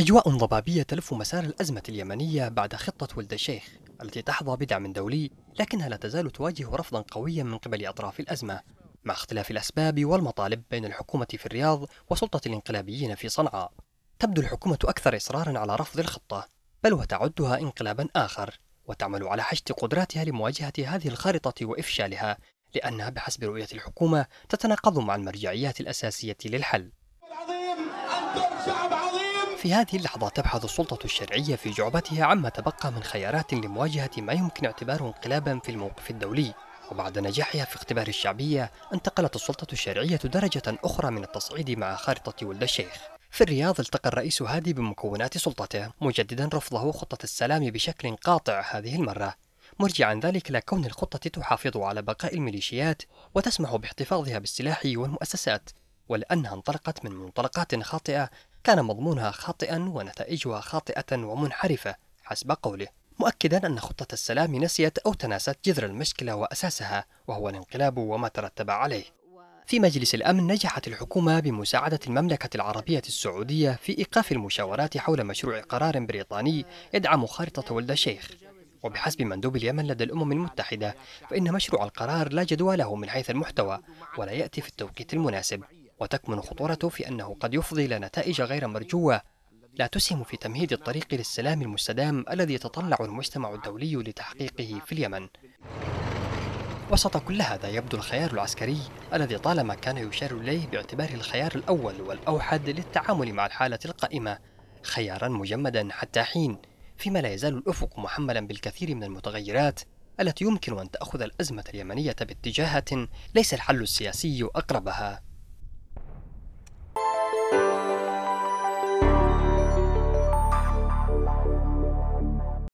أجواء ضبابية تلف مسار الأزمة اليمنية بعد خطة ولد الشيخ التي تحظى بدعم دولي لكنها لا تزال تواجه رفضا قويا من قبل أطراف الأزمة مع اختلاف الأسباب والمطالب بين الحكومة في الرياض وسلطة الانقلابيين في صنعاء تبدو الحكومة أكثر إصرارا على رفض الخطة بل وتعدها انقلابا آخر وتعمل على حشد قدراتها لمواجهة هذه الخارطة وإفشالها لأنها بحسب رؤية الحكومة تتناقض مع المرجعيات الأساسية للحل العظيم أن شعب في هذه اللحظة تبحث السلطة الشرعية في جعبتها عما تبقى من خيارات لمواجهة ما يمكن اعتباره انقلابا في الموقف الدولي وبعد نجاحها في اختبار الشعبية انتقلت السلطة الشرعية درجة أخرى من التصعيد مع خارطة ولد الشيخ في الرياض التقى الرئيس هادي بمكونات سلطته مجددا رفضه خطة السلام بشكل قاطع هذه المرة مرجعا ذلك إلى كون الخطة تحافظ على بقاء الميليشيات وتسمح باحتفاظها بالسلاح والمؤسسات ولأنها انطلقت من منطلقات خاطئة كان مضمونها خاطئا ونتائجها خاطئة ومنحرفة حسب قوله مؤكدا أن خطة السلام نسيت أو تناست جذر المشكلة وأساسها وهو الانقلاب وما ترتب عليه في مجلس الأمن نجحت الحكومة بمساعدة المملكة العربية السعودية في إيقاف المشاورات حول مشروع قرار بريطاني يدعم خارطة ولد الشيخ وبحسب مندوب اليمن لدى الأمم المتحدة فإن مشروع القرار لا جدوى له من حيث المحتوى ولا يأتي في التوقيت المناسب وتكمن خطورته في أنه قد يفضي إلى نتائج غير مرجوة لا تسهم في تمهيد الطريق للسلام المستدام الذي يتطلع المجتمع الدولي لتحقيقه في اليمن وسط كل هذا يبدو الخيار العسكري الذي طالما كان يشار إليه باعتباره الخيار الأول والأوحد للتعامل مع الحالة القائمة خيارا مجمدا حتى حين فيما لا يزال الأفق محملا بالكثير من المتغيرات التي يمكن أن تأخذ الأزمة اليمنية باتجاهات ليس الحل السياسي أقربها